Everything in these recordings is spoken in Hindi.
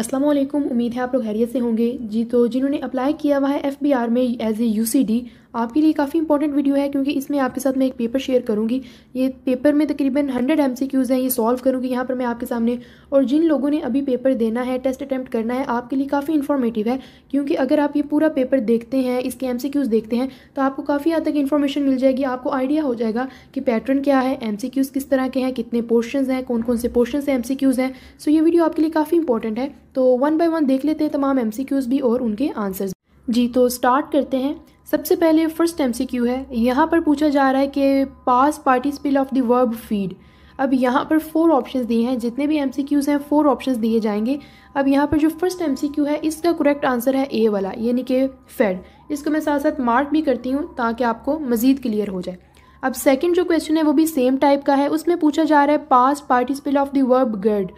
अस्सलाम वालेकुम उम्मीद है आप लोग खैरियत से होंगे जी तो जिन्होंने अप्लाई किया हुआ है एफ में एज ए यू आपके लिए काफ़ी इंपॉर्टेंट वीडियो है क्योंकि इसमें आपके साथ मैं एक पेपर शेयर करूँगी ये पेपर में तकरीबन हंड्रेड एम हैं ये सॉल्व करूँगी यहाँ पर मैं आपके सामने और जिन लोगों ने अभी पेपर देना है टेस्ट अटैम्प्ट करना है आपके लिए काफ़ी इन्फॉर्मेटिव है क्योंकि अगर आप ये पूरा पेपर देखते हैं इसके एम देखते हैं तो आपको काफ़ी हद तक इन्फॉर्मेशन मिल जाएगी आपको आइडिया हो जाएगा कि पैटर्न क्या है एम किस तरह के हैं कितने पोर्शन हैं कौन कौन से पोर्शन एम सी हैं सो ये वीडियो आपके लिए काफ़ी इंपॉर्टेंट है तो वन बाय वन देख लेते हैं तमाम एम भी और उनके आंसर्स जी तो स्टार्ट करते हैं सबसे पहले फर्स्ट क्यू है यहाँ पर पूछा जा रहा है कि past participle of the verb feed अब यहाँ पर फोर ऑप्शंस दिए हैं जितने भी क्यूज हैं फोर ऑप्शंस दिए जाएंगे अब यहाँ पर जो फर्स्ट क्यू है इसका करेक्ट आंसर है ए वाला यानी कि फेड इसको मैं साथ साथ मार्क भी करती हूँ ताकि आपको मज़ीद क्लियर हो जाए अब सेकंड जो क्वेश्चन है वो भी सेम टाइप का है उसमें पूछा जा रहा है past participle of the verb gird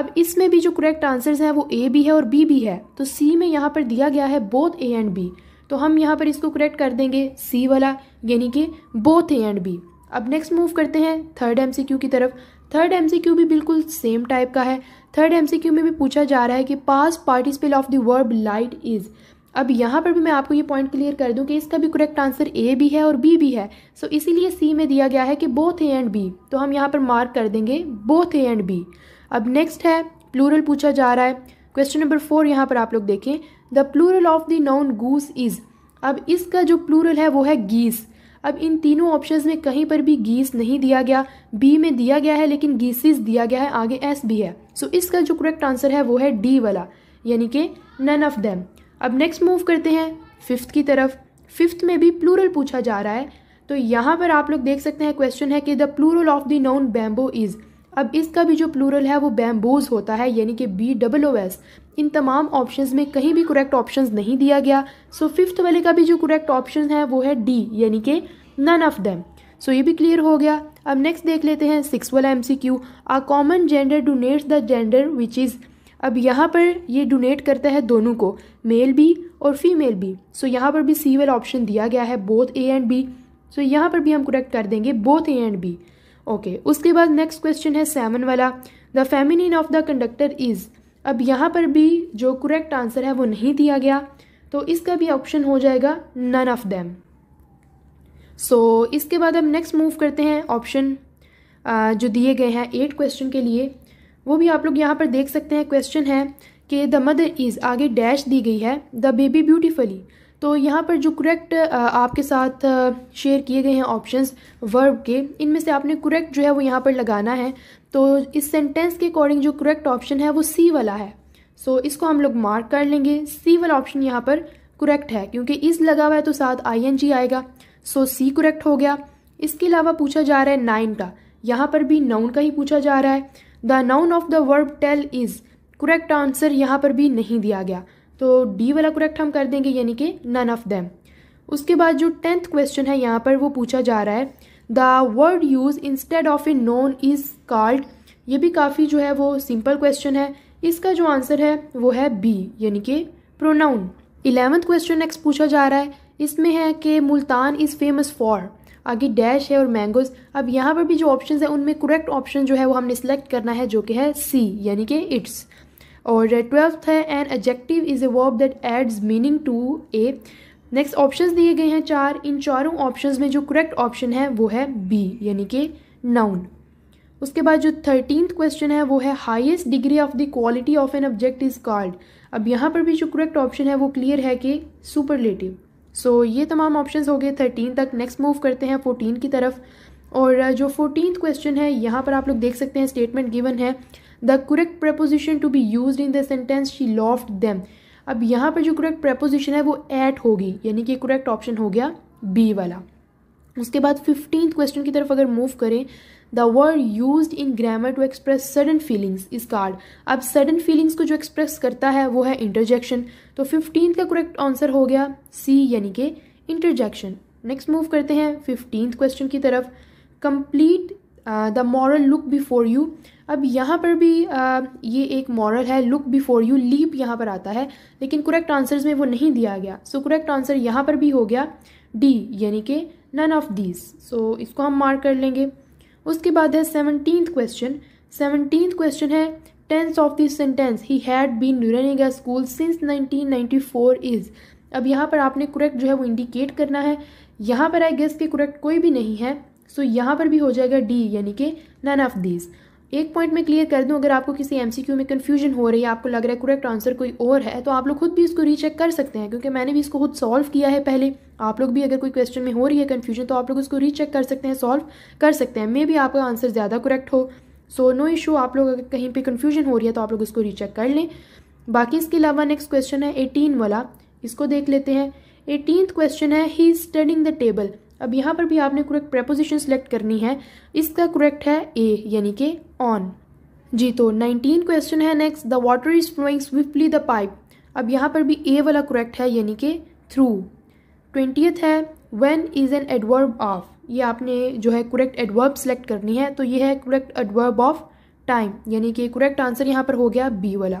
अब इसमें भी जो करेक्ट आंसर्स हैं वो ए भी है और बी भी है तो सी में यहाँ पर दिया गया है बोथ ए एंड बी तो हम यहाँ पर इसको करेक्ट कर देंगे सी वाला यानी कि बोथ ए एंड बी अब नेक्स्ट मूव करते हैं थर्ड एम की तरफ थर्ड एम भी बिल्कुल सेम टाइप का है थर्ड एम में भी पूछा जा रहा है कि past participle of the verb light is अब यहाँ पर भी मैं आपको ये पॉइंट क्लियर कर दूँ कि इसका भी करेक्ट आंसर ए भी है और बी भी है सो so, इसीलिए सी में दिया गया है कि बोथ ए एंड बी तो हम यहाँ पर मार्क कर देंगे बोथ ए एंड बी अब नेक्स्ट है प्लूरल पूछा जा रहा है क्वेश्चन नंबर फोर यहाँ पर आप लोग देखें the plural of the noun goose is अब इसका जो प्लूरल है वो है गीस अब इन तीनों ऑप्शन में कहीं पर भी गीस नहीं दिया गया बी में दिया गया है लेकिन गीसिस दिया गया है आगे एस भी है सो so, इसका जो करेक्ट आंसर है वो है डी वाला यानी कि नन ऑफ देम अब नेक्स्ट मूव करते हैं फिफ्थ की तरफ फिफ्थ में भी प्लूरल पूछा जा रहा है तो यहाँ पर आप लोग देख सकते हैं क्वेश्चन है कि the plural of the noun bamboo is अब इसका भी जो प्लूरल है वो बैम्बोज होता है यानी कि बी डबल ओ एस इन तमाम ऑप्शंस में कहीं भी करेक्ट ऑप्शंस नहीं दिया गया सो फिफ्थ वाले का भी जो करेक्ट ऑप्शन है वो है डी यानी कि नन ऑफ देम सो ये भी क्लियर हो गया अब नेक्स्ट देख लेते हैं सिक्स वाला M C Q a common gender denotes the gender which is अब यहाँ पर ये डोनेट करता है दोनों को मेल भी और फीमेल भी सो so, यहाँ पर भी सी वाला ऑप्शन दिया गया है both A and B so यहाँ पर भी हम करेक्ट कर देंगे both A and B okay उसके बाद नेक्स्ट क्वेश्चन है सेवन वाला the feminine of the conductor is अब यहाँ पर भी जो करेक्ट आंसर है वो नहीं दिया गया तो इसका भी ऑप्शन हो जाएगा नन ऑफ देम सो इसके बाद हम नेक्स्ट मूव करते हैं ऑप्शन जो दिए गए हैं एट क्वेश्चन के लिए वो भी आप लोग यहाँ पर देख सकते हैं क्वेश्चन है कि द मदर इज़ आगे डैश दी गई है द बेबी ब्यूटिफली तो यहाँ पर जो करेक्ट आपके साथ शेयर किए गए हैं ऑप्शंस वर्ब के इनमें से आपने करेक्ट जो है वो यहाँ पर लगाना है तो इस सेंटेंस के अकॉर्डिंग जो करेक्ट ऑप्शन है वो सी वाला है सो so, इसको हम लोग मार्क कर लेंगे सी वाला ऑप्शन यहाँ पर करेक्ट है क्योंकि इस लगा हुआ है तो साथ आई एन जी आएगा सो सी करेक्ट हो गया इसके अलावा पूछा जा रहा है नाइन का यहाँ पर भी नाउन का ही पूछा जा रहा है the noun of the verb tell is correct answer यहाँ पर भी नहीं दिया गया तो डी वाला करेक्ट हम कर देंगे यानी कि नन ऑफ देम उसके बाद जो टेंथ क्वेश्चन है यहाँ पर वो पूछा जा रहा है the word use instead of a noun is called ये भी काफ़ी जो है वो सिंपल क्वेश्चन है इसका जो आंसर है वो है बी यानी कि प्रोनाउन इलेवंथ क्वेश्चन नेक्स्ट पूछा जा रहा है इसमें है कि मुल्तान इज़ फेमस फॉर आगे डैश है और मैंगोज अब यहाँ पर भी जो ऑप्शन है उनमें करेक्ट ऑप्शन जो है वो हमने सेलेक्ट करना है जो कि है सी यानी कि इट्स और ट्वेल्थ है an adjective is a verb that adds meaning to a next options दिए गए हैं चार इन चारों ऑप्शंस में जो करेक्ट ऑप्शन है वो है बी यानी कि नाउन उसके बाद जो थर्टीन क्वेश्चन है वो है highest degree of the quality of an object is called अब यहाँ पर भी जो करेक्ट ऑप्शन है वो क्लियर है कि सुपरलेटिव सो so, ये तमाम ऑप्शन हो गए थर्टीन तक नेक्स्ट मूव करते हैं फोर्टीन की तरफ और जो फोर्टीन क्वेश्चन है यहाँ पर आप लोग देख सकते हैं स्टेटमेंट गिवन है the correct preposition to be use in sentence she laughed them अब यहाँ पर जो करेक्ट प्रपोजिशन है वो ऐट होगी यानी कि करेक्ट ऑप्शन हो गया बी वाला उसके बाद फिफ्टीन क्वेश्चन की तरफ अगर मूव करें the word use in grammar to express sudden feelings is called अब सडन फीलिंग्स को जो एक्सप्रेस करता है वो है इंटरजेक्शन तो फिफ्टीन का करेक्ट आंसर हो गया सी यानी कि इंटरजेक्शन नेक्स्ट मूव करते हैं फिफ्टींथ क्वेश्चन की तरफ complete the moral look before you अब यहाँ पर भी uh, ये एक मॉरल है लुक बिफोर यू लीप यहाँ पर आता है लेकिन करेक्ट आंसर्स में वो नहीं दिया गया सो करेक्ट आंसर यहाँ पर भी हो गया डी यानी कि नन ऑफ दीज सो इसको हम मार्क कर लेंगे उसके बाद है सेवनटीन्थ क्वेश्चन सेवनटीन क्वेश्चन है tense of this sentence he had been running a school since 1994 is अब यहाँ पर आपने करेक्ट जो है वो इंडिकेट करना है यहाँ पर आई गेस के करेक्ट कोई भी नहीं है सो so, यहाँ पर भी हो जाएगा डी यानी कि नन ऑफ दीज एक पॉइंट मैं क्लियर कर दूं अगर आपको किसी एमसीक्यू में कन्फ्यूजन हो रही है आपको लग रहा है करेक्ट आंसर कोई और है तो आप लोग खुद भी इसको रीचेक कर सकते हैं क्योंकि मैंने भी इसको खुद सॉल्व किया है पहले आप लोग भी अगर कोई क्वेश्चन में हो रही है कन्फ्यूजन तो आप लोग उसको रीचेक कर सकते हैं सॉल्व कर सकते हैं मे भी आपका आंसर ज़्यादा करेक्ट हो सो नो इशू आप लोग अगर कहीं पर कन्फ्यूजन हो रही है तो आप लोग इसको रीचेक कर लें बाकी इसके अलावा नेक्स्ट क्वेश्चन है एटीन वाला इसको देख लेते हैं एटीनथ क्वेश्चन है ही स्टडिंग द टेबल अब यहाँ पर भी आपने करेक्ट प्रपोजिशन सेलेक्ट करनी है इसका करेक्ट है ए यानी कि ऑन जी तो नाइनटीन क्वेश्चन है next the water is flowing swiftly the pipe अब यहाँ पर भी ए वाला करेक्ट है यानी कि थ्रू ट्वेंटियथ है when is an adverb of ये आपने जो है करेक्ट एडवर्ब सेलेक्ट करनी है तो ये है करेक्ट एडवर्ब ऑफ टाइम यानी कि करेक्ट आंसर यहाँ पर हो गया बी वाला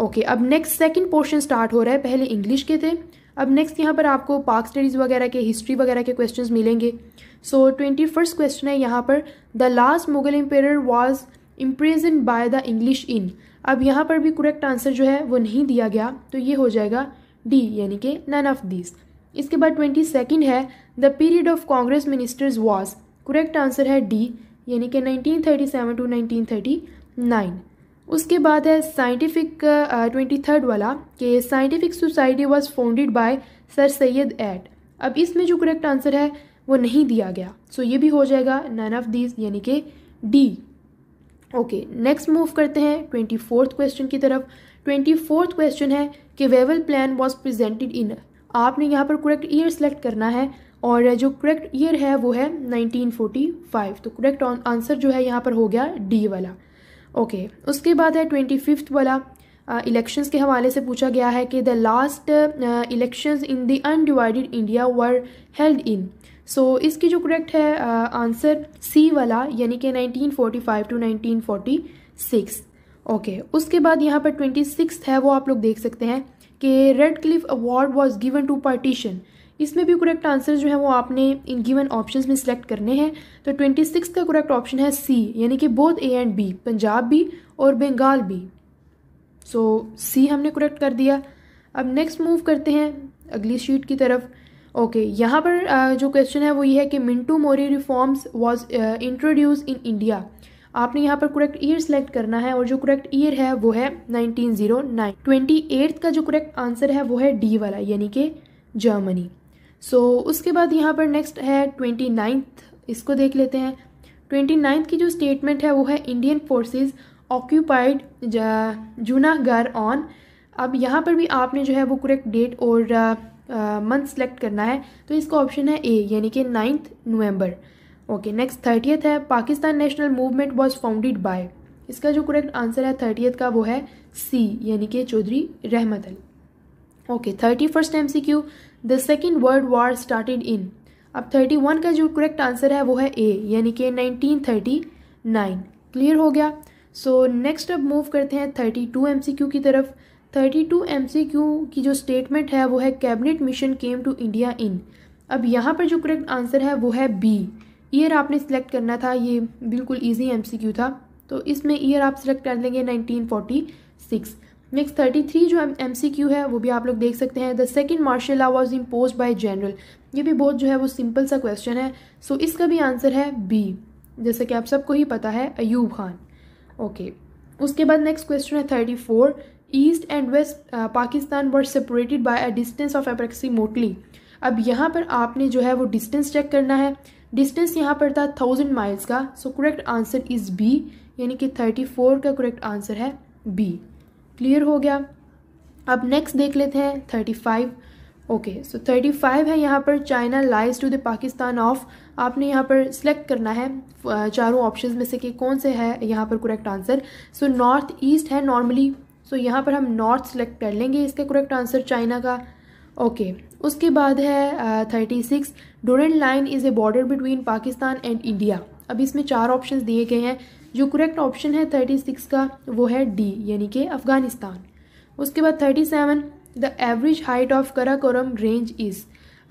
ओके okay, अब नेक्स्ट सेकेंड पोर्शन स्टार्ट हो रहा है पहले इंग्लिश के थे अब नेक्स्ट यहाँ पर आपको पार्क स्टडीज़ वगैरह के हिस्ट्री वगैरह के क्वेश्चंस मिलेंगे सो ट्वेंटी फर्स्ट क्वेश्चन है यहाँ पर the last Mughal empire was imprisoned by the English in अब यहाँ पर भी करेक्ट आंसर जो है वो नहीं दिया गया तो ये हो जाएगा डी यानी कि नन ऑफ दिस इसके बाद ट्वेंटी सेकेंड है the period of Congress ministers was correct answer है डी यानी कि nineteen thirty seven to nineteen thirty nine उसके बाद है साइंटिफिक ट्वेंटी थर्ड वाला कि scientific society was founded by sir Syed एट अब इसमें जो करेक्ट आंसर है वो नहीं दिया गया सो so, ये भी हो जाएगा नन ऑफ दीज यानी कि डी ओके नेक्स्ट मूव करते हैं ट्वेंटी फोर्थ क्वेश्चन की तरफ ट्वेंटी फोर्थ क्वेश्चन है कि Wavell plan was presented in आपने यहाँ पर करेक्ट ईयर सेलेक्ट करना है और जो करेक्ट ईयर है वो है 1945 तो करेक्ट आंसर जो है यहाँ पर हो गया डी वाला ओके okay. उसके बाद है ट्वेंटी फिफ्थ वाला इलेक्शंस uh, के हवाले से पूछा गया है कि the last elections in the undivided India were held in so इसकी जो करेक्ट है आंसर uh, सी वाला यानी कि 1945 टू 1946 ओके okay. उसके बाद यहाँ पर ट्वेंटी सिक्स है वो आप लोग देख सकते हैं कि Radcliffe award was given to partition इसमें भी करेक्ट आंसर जो है वो आपने इन गिवन ऑप्शंस में सिलेक्ट करने हैं तो ट्वेंटी सिक्स का करेक्ट ऑप्शन है सी यानी कि both A and B Punjab भी और बंगाल भी सो so, सी हमने करेक्ट कर दिया अब नेक्स्ट मूव करते हैं अगली शीट की तरफ ओके okay, यहाँ पर जो क्वेश्चन है वो ये है कि Minto Morley reforms was introduce in India आपने यहाँ पर करेक्ट ईयर सेलेक्ट करना है और जो करेक्ट ईयर है वो है 1909 जीरो का जो करेक्ट आंसर है वो है डी वाला यानी कि जर्मनी सो so, उसके बाद यहाँ पर नेक्स्ट है ट्वेंटी नाइन्थ इसको देख लेते हैं ट्वेंटी नाइन्थ की जो स्टेटमेंट है वो है Indian forces occupied Junagadh on अब यहाँ पर भी आपने जो है वो करेक्ट डेट और मंथ uh, सेलेक्ट uh, करना है तो इसका ऑप्शन है ए यानी कि नाइन्थ नवंबर ओके नेक्स्ट थर्टियथ है Pakistan national movement was founded by इसका जो करेक्ट आंसर है थर्टियथ का वो है सी यानी कि Chaudhry Rehmat Ali okay thirty first M C Q the second world war started in अब थर्टी वन का जो करेक्ट आंसर है वो है ए यानी कि नाइनटीन थर्टी नाइन क्लियर हो गया सो नेक्स्ट अब मूव करते हैं thirty two M C Q की तरफ thirty two M C Q की जो स्टेटमेंट है वो है cabinet mission came to India in अब यहाँ पर जो करेक्ट आंसर है वो है बी ईयर आपने सिलेक्ट करना था ये बिल्कुल ईजी एम सी क्यू था तो इसमें ईयर आप सिलेक्ट कर लेंगे nineteen forty six next thirty three जो एम सी क्यू है वो भी आप लोग देख सकते हैं the second martial law was impose by general ये भी बहुत जो है वो सिंपल सा क्वेश्चन है सो so, इसका भी आंसर है बी जैसे कि आप सबको ही पता है अयूब खान ओके okay. उसके बाद नेक्स्ट क्वेश्चन है thirty four east and west Pakistan were separated by a distance of approximately अब यहाँ पर आपने जो है वो डिस्टेंस चेक करना है डिस्टेंस यहाँ पर था थाउजेंड माइल्स का so correct answer is B यानी कि थर्टी फोर का करेक्ट आंसर है बी क्लियर हो गया अब नेक्स्ट देख लेते हैं thirty five okay so thirty five है यहाँ पर China lies to the Pakistan of आपने यहाँ पर सिलेक्ट करना है चारों ऑप्शन में से कि कौन से है यहाँ पर correct answer so north east है नॉर्मली सो so, यहाँ पर हम नॉर्थ सेलेक्ट कर लेंगे इसका करेक्ट आंसर चाइना का ओके okay. उसके बाद है thirty six Durand line is a border between Pakistan and India अब इसमें चार ऑप्शन दिए गए हैं जो करेक्ट ऑप्शन है थर्टी सिक्स का वो है डी यानी कि अफ़गानिस्तान उसके बाद thirty seven the average height of Karakoram range is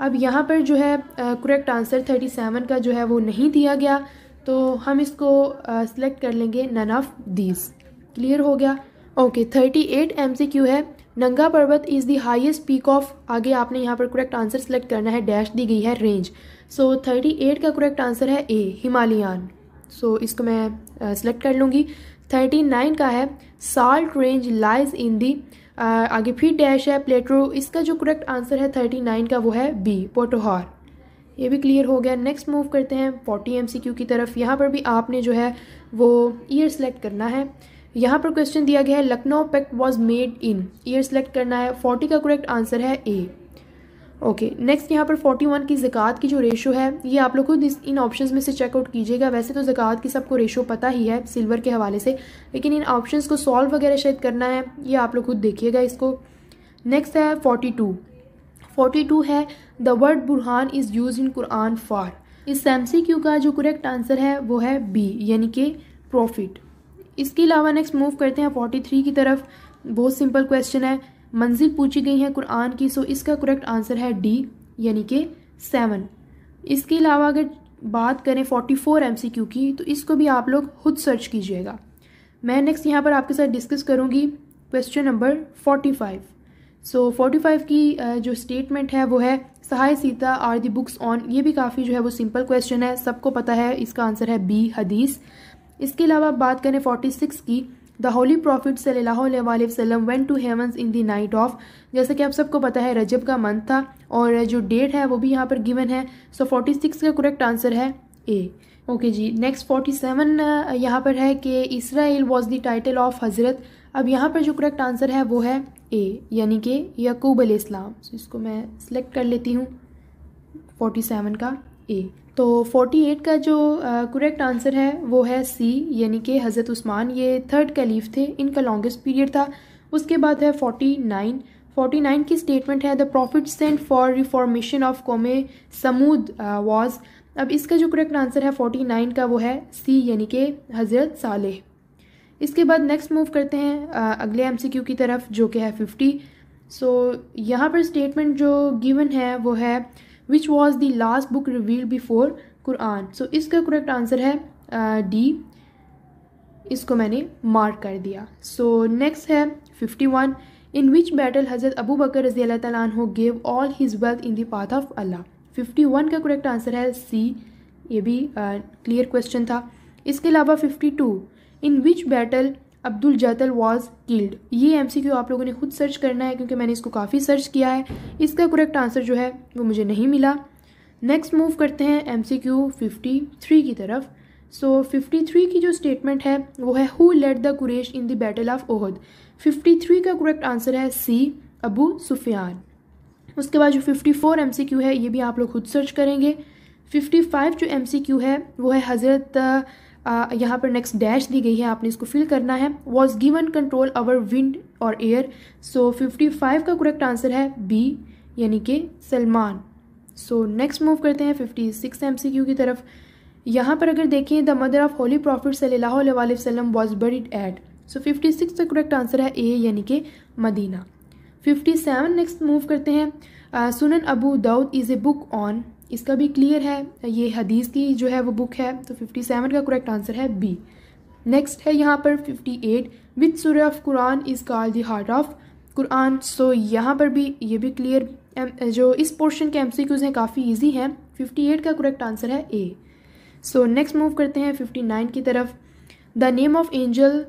अब यहाँ पर जो है करेक्ट आंसर थर्टी सेवन का जो है वो नहीं दिया गया तो हम इसको सिलेक्ट कर लेंगे नन ऑफ दीज क्लियर हो गया okay thirty eight M C Q है Nanga Parbat is the highest peak of आगे आपने यहाँ पर करेक्ट आंसर सेलेक्ट करना है डैश दी गई है रेंज सो थर्टी एट का करेक्ट आंसर है ए हिमालयन सो so, इसको मैं सेलेक्ट कर लूँगी थर्टी नाइन का है salt range lies in the आगे फिर डैश है प्लेटो इसका जो करेक्ट आंसर है थर्टी नाइन का वो है बी पोटोहार ये भी क्लियर हो गया नेक्स्ट मूव करते हैं फोर्टी एम की तरफ यहाँ पर भी आपने जो है वो ईयर सेलेक्ट करना है यहाँ पर क्वेश्चन दिया गया है Lucknow pact was made in year select करना है फोर्टी का करेक्ट आंसर है ए ओके नेक्स्ट यहाँ पर 41 की ज़क़ात की जो रेशो है ये आप लोग खुद इन ऑप्शंस में से चेकआउट कीजिएगा वैसे तो ज़क़ात की सबको रेशो पता ही है सिल्वर के हवाले से लेकिन इन ऑप्शंस को सॉल्व वगैरह शायद करना है ये आप लोग खुद देखिएगा इसको नेक्स्ट है 42 42 है the word Burhan is use in Quran for इस एम का जो करेक्ट आंसर है वो है बी यानी कि प्रॉफिट इसके अलावा नेक्स्ट मूव करते हैं फोर्टी की तरफ बहुत सिंपल क्वेश्चन है मंजिल पूछी गई है कुरान की सो इसका करेक्ट आंसर है डी यानी कि सेवन इसके अलावा अगर बात करें forty four M C Q की तो इसको भी आप लोग खुद सर्च कीजिएगा मैं नेक्स्ट यहाँ पर आपके साथ डिस्कस करूँगी question number forty five so forty five की जो स्टेटमेंट है वो है सहाय सीता आर दी बुक्स ऑन ये भी काफ़ी जो है वो सिंपल क्वेश्चन है सबको पता है इसका आंसर है बी हदीस इसके अलावा बात करें फोर्टी सिक्स की द होली प्रॉफिट सल्लल्लाहु अलैहि went to heavens in the night of जैसे कि आप सबको पता है रजब का मंथ था और जो डेट है वो भी यहाँ पर गिवन है सो फोर्टी सिक्स का करेक्ट आंसर है ए ओके okay जी नेक्स्ट फोर्टी सेवन यहाँ पर है कि Israel was the title of हज़रत अब यहाँ पर जो करेक्ट आंसर है वो है ए यानी कि यकूब इस्लाम so इसको मैं सिलेक्ट कर लेती हूँ फोर्टी सेवन का ए e. तो 48 का जो करेक्ट आंसर है वो है सी यानी कि हज़रत उस्मान ये थर्ड कैलीफ थे इनका लॉन्गेस्ट पीरियड था उसके बाद है 49 49 की स्टेटमेंट है the prophet sent for reformation of कॉमे समूद वाज अब इसका जो करेक्ट आंसर है 49 का वो है सी यानी कि हज़रत साले इसके बाद नेक्स्ट मूव करते हैं आ, अगले एम की तरफ जो कि है फिफ्टी सो so, यहाँ पर स्टेटमेंट जो गिवन है वो है which was the last book revealed before Quran so इसका करेक्ट आंसर है डी uh, इसको मैंने मार्क कर दिया सो so, नेक्स्ट है fifty one in which battle हज़रत अबू बकर रजी अल्लाह हो gave all his wealth in the path of Allah fifty one का करेक्ट आंसर है सी ये भी क्लियर uh, क्वेश्चन था इसके अलावा fifty two in which battle अब्दुल जतल वॉज किल्ड ये क्यू आप लोगों ने खुद सर्च करना है क्योंकि मैंने इसको काफ़ी सर्च किया है इसका करेक्ट आंसर जो है वो मुझे नहीं मिला नेक्स्ट मूव करते हैं M C Q fifty three की तरफ सो फिफ्टी थ्री की जो स्टेटमेंट है वो है who led the Quraysh in the battle of Uhud fifty three का करेक्ट आंसर है सी अबू सुफियान उसके बाद जो fifty four M C Q है ये भी आप लोग खुद सर्च करेंगे फिफ्टी फाइव जो एम सी क्यू है वो है हज़रत यहाँ पर नेक्स्ट डैश दी गई है आपने इसको फिल करना है was given control over wind और एयर सो फिफ्टी फाइव का करेक्ट आंसर है बी यानी कि सलमान सो नेक्स्ट मूव करते हैं fifty six M C Q की तरफ यहाँ पर अगर देखें the mother of holy prophet सल्लाम was buried at so fifty six का करेक्ट आंसर है ए यानी कि Medina fifty seven next move करते हैं Sunan Abu Dawud is a book on इसका भी क्लियर है ये हदीस की जो है वो बुक है तो फिफ्टी सेवन का करेक्ट आंसर है बी नेक्स्ट है यहाँ पर फिफ्टी एट विथ सुर of Quran is call the heart of Quran so यहाँ पर भी ये भी क्लियर जो इस पोर्शन के एमसीक्यूज़ हैं काफ़ी इजी हैं 58 का करेक्ट आंसर है ए सो नेक्स्ट मूव करते हैं 59 की तरफ the name of angel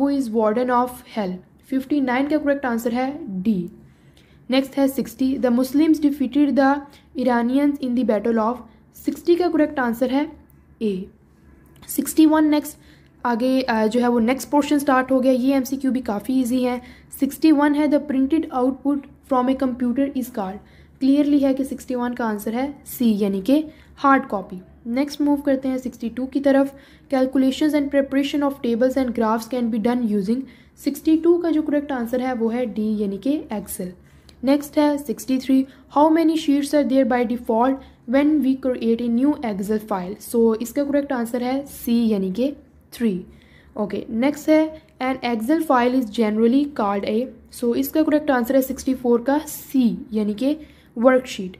who is warden of hell nine का करेक्ट आंसर है डी नेक्स्ट है sixty the Muslims defeated the Iranians in the battle of sixty का करेक्ट आंसर है ए सिक्सटी वन नेक्स्ट आगे जो है वो नेक्स्ट पोर्शन स्टार्ट हो गया ये एम सी क्यू भी काफ़ी ईजी है सिक्सटी वन है the printed output from a computer is called clearly है कि सिक्सटी वन का आंसर है सी यानी कि हार्ड कॉपी नेक्स्ट मूव करते हैं सिक्सटी टू की तरफ calculation and preparation of tables and graphs can be done using sixty two का जो करेक्ट आंसर है वो है डी यानी कि एक्सेल नेक्स्ट है 63 how many sheets are there by default when we create a new Excel file so इसका करेक्ट आंसर है सी यानी कि थ्री ओके नेक्स्ट है an Excel file is generally called a so इसका करेक्ट आंसर है सिक्सटी फोर का सी यानी कि वर्कशीट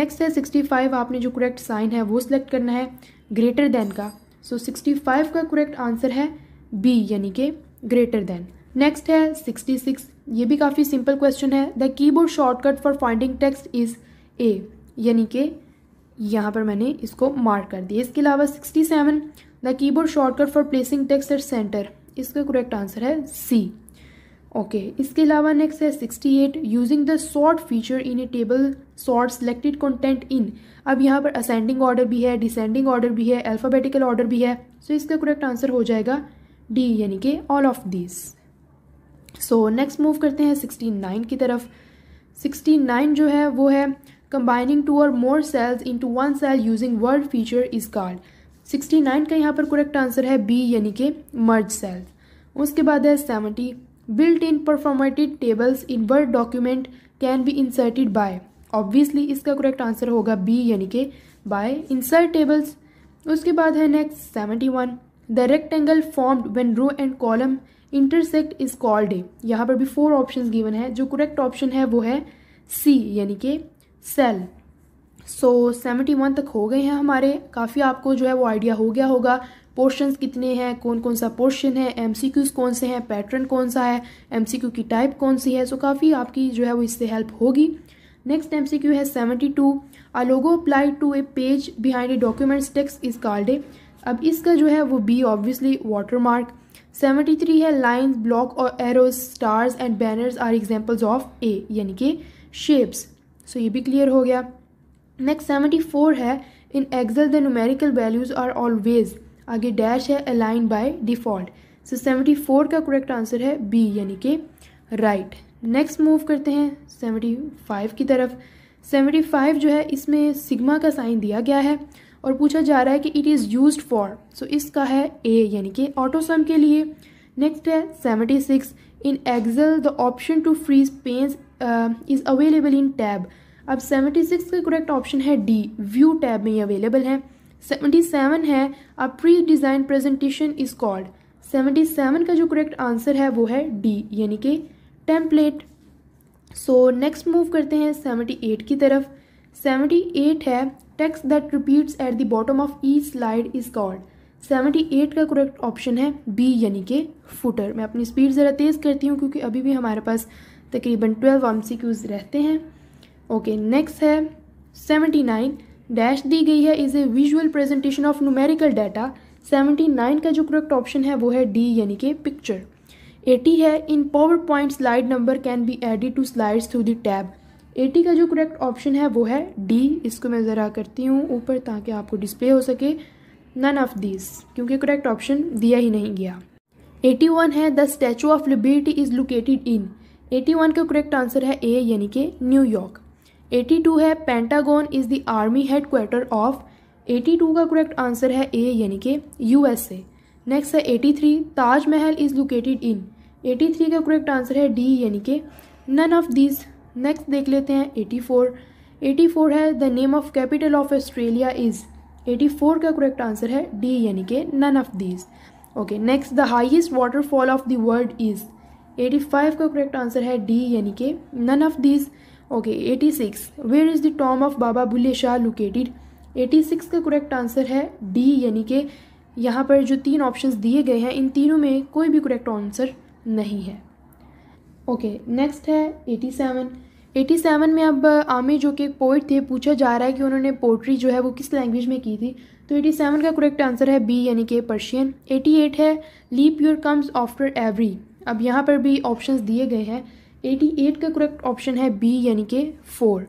नेक्स्ट है सिक्सटी फाइव आपने जो करेक्ट साइन है वो सिलेक्ट करना है ग्रेटर देन का सो सिक्सटी फाइव का करेक्ट आंसर है बी यानी कि ग्रेटर देन नेक्स्ट है सिक्सटी सिक्स ये भी काफ़ी सिंपल क्वेश्चन है the keyboard shortcut for finding text is a यानी कि यहाँ पर मैंने इसको मार्क कर दिया इसके अलावा sixty seven the keyboard shortcut for placing text at centre इसका करेक्ट आंसर है सी ओके okay, इसके अलावा नेक्स्ट है sixty eight using the sort feature in a table sort selected content in अब यहाँ पर असेंडिंग ऑर्डर भी है डिसेंडिंग ऑर्डर भी है अल्फ़ाबेटिकल ऑर्डर भी है सो so इसका करेक्ट आंसर हो जाएगा डी यानी कि all of this so next move करते हैं सिक्सटी नाइन की तरफ सिक्सटी नाइन जो है वो है combining two or more cells into one cell using Word feature is called sixty nine का यहाँ पर करेक्ट आंसर है बी यानी कि मर्ज सेल्स उसके बाद है seventy built in preformatted tables in Word document can be inserted by obviously इसका करेक्ट आंसर होगा बी यानी कि बाय इंसर्ट टेबल्स उसके बाद है next seventy one the rectangle formed when row and column intersect is called a यहाँ पर भी फोर ऑप्शन गिवन है जो करेक्ट ऑप्शन है वो है सी यानी कि सेल सो सेवेंटी वन तक हो गए हैं हमारे काफ़ी आपको जो है वो आइडिया हो गया होगा पोर्शंस कितने हैं कौन कौन सा पोर्शन है क्यूज कौन से हैं पैटर्न कौन सा है क्यू की टाइप कौन सी है सो so, काफ़ी आपकी जो है वो इससे हेल्प होगी नेक्स्ट क्यू है seventy two a logo apply to a page behind a documents text is called a अब इसका जो है वो B obviously watermark seventy three है लाइन्स ब्लॉक और arrows stars and banners are examples of a यानी कि शेप्स सो ये भी क्लियर हो गया नेक्स्ट सेवेंटी फोर है in Excel the numerical values are always आगे डैश है align by default so seventy four का करेक्ट आंसर है बी यानी कि राइट नेक्स्ट मूव करते हैं सेवेंटी फाइव की तरफ सेवेंटी फाइव जो है इसमें सिग्मा का साइन दिया गया है और पूछा जा रहा है कि it is use for so इसका है ए यानी कि ऑटोसम के लिए नेक्स्ट है seventy six in Excel the option to freeze panes is available in tab अब सेवेंटी सिक्स का करेक्ट ऑप्शन है डी व्यू टैब में ये अवेलेबल है सेवेंटी सेवन है अब pre design presentation is called seventy seven का जो करेक्ट आंसर है वो है डी यानी कि टेम्पलेट सो नेक्स्ट मूव करते हैं सेवेंटी एट की तरफ सेवेंटी एट है text that repeats at the bottom of each slide is called seventy eight का करेक्ट ऑप्शन है बी यानी कि फुटर मैं अपनी स्पीड ज़रा तेज़ करती हूँ क्योंकि अभी भी हमारे पास तकरीबन ट्वेल्व एम रहते हैं ओके नेक्स्ट है सेवेंटी नाइन डैश दी गई है is a visual presentation of numerical data seventy nine का जो करेक्ट ऑप्शन है वो है डी यानी कि पिक्चर एटी है in PowerPoint slide number can be added to slides through the tab eighty का जो करेक्ट ऑप्शन है वो है डी इसको मैं ज़रा करती हूँ ऊपर ताकि आपको डिस्प्ले हो सके नन ऑफ दिस क्योंकि करेक्ट ऑप्शन दिया ही नहीं गया एटी वन है the Statue of Liberty is located in eighty one का करेक्ट आंसर है ए यानी कि न्यूयॉर्क एटी टू है Pentagon is the army headquarter of eighty two का करेक्ट आंसर है ए यानी कि यूएसए नेक्स्ट है eighty three Taj Mahal is located in eighty three का करेक्ट आंसर है डी यानी कि नन ऑफ दिस नेक्स्ट देख लेते हैं एटी फोर एटी फोर है the name of capital of Australia is eighty four का करेक्ट आंसर है डी यानी कि none of these okay next the highest waterfall of the world is eighty five का करेक्ट आंसर है डी यानी कि none of these okay eighty six where is the tomb of Baba Bulleh Shah located eighty six का करेक्ट आंसर है डी यानी कि यहाँ पर जो तीन ऑप्शंस दिए गए हैं इन तीनों में कोई भी करेक्ट आंसर नहीं है ओके okay, नेक्स्ट है एटी सेवन 87 में अब आमिर जो कि एक पोइट थे पूछा जा रहा है कि उन्होंने पोट्री जो है वो किस लैंग्वेज में की थी तो 87 का करेक्ट आंसर है बी यानी कि पर्शियन 88 है leap year comes after every अब यहाँ पर भी ऑप्शंस दिए गए हैं 88 का करेक्ट ऑप्शन है बी यानी कि four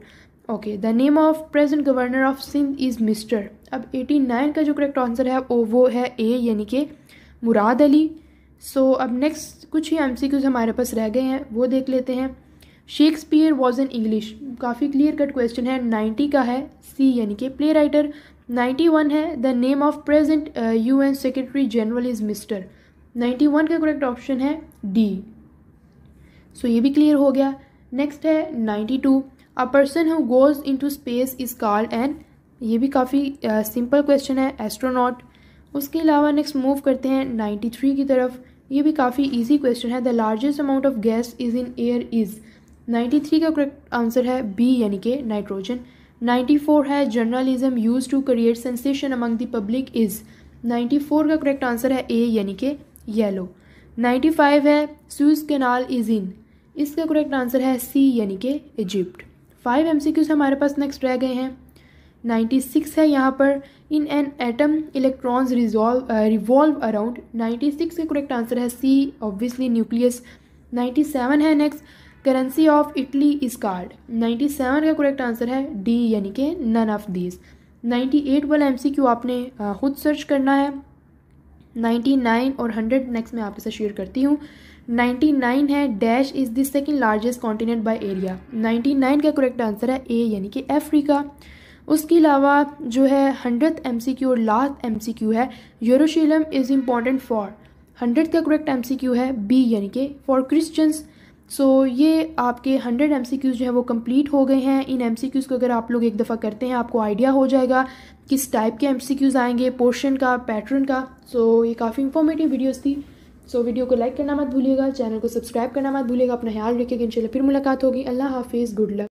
okay the name of present governor of Sindh is mister अब 89 का जो करेक्ट आंसर है ओ वो है ए यानी कि मुराद अली सो so, अब नेक्स्ट कुछ ही एम हमारे पास रह गए हैं वो देख लेते हैं शेक्सपियर वॉज इन इंग्लिश काफ़ी क्लियर कट क्वेश्चन है नाइन्टी का है सी यानी कि प्ले राइटर नाइन्टी वन है the name of present U N secretary general is mister ninety one का करेक्ट ऑप्शन है डी सो so, ये भी क्लियर हो गया नेक्स्ट है ninety two a person who goes into space is called an ये भी काफ़ी सिंपल क्वेश्चन है एस्ट्रोनॉट उसके अलावा नेक्स्ट मूव करते हैं नाइन्टी थ्री की तरफ ये भी काफ़ी ईजी क्वेश्चन है the largest amount of gas is in air is 93 का करेक्ट आंसर है बी यानी कि नाइट्रोजन 94 है journalism use to create sensation among the public is 94 का करेक्ट आंसर है ए यानी कि येलो 95 है स्यूज कैनाल इज इन इसका करेक्ट आंसर है सी यानी कि इजिप्ट फाइव एम हमारे पास नेक्स्ट रह गए हैं 96 है यहाँ पर in an atom electrons resolve revolve around 96 का करेक्ट आंसर है सी ऑब्वियसली न्यूक्लियस 97 है next currency of Italy is card ninety seven का करेक्ट आंसर है डी यानी कि नन ऑफ दीज एट वाला एम सी क्यू आपने खुद सर्च करना है नाइन्टी नाइन और हंड्रेड नेक्स्ट मैं आपके साथ शेयर करती हूँ नाइन्टी नाइन है dash is the second largest continent by area ninety nine का करेक्ट आंसर है ए यानी कि अफ्रीका उसके अलावा जो है हंड्रेड एम सी क्यू और लास्ट एम सी क्यू है Jerusalem is important for hundred का करेक्ट एम सी क्यू है बी यानी कि फॉर क्रिश्चियंस सो so, ये आपके 100 एम जो हैं वो कंप्लीट हो गए हैं इन एम को अगर आप लोग एक दफ़ा करते हैं आपको आइडिया हो जाएगा किस टाइप के एम आएंगे पोर्शन का पैटर्न का सो so, ये काफ़ी इंफॉर्मेटिव वीडियोज़ थी सो so, वीडियो को लाइक करना मत भूलिएगा चैनल को सब्सक्राइब करना मत भूलिएगा अपना ख्याल रखिएगा इन फिर मुलाकात होगी अल्लाह हाफिज़ गुड लक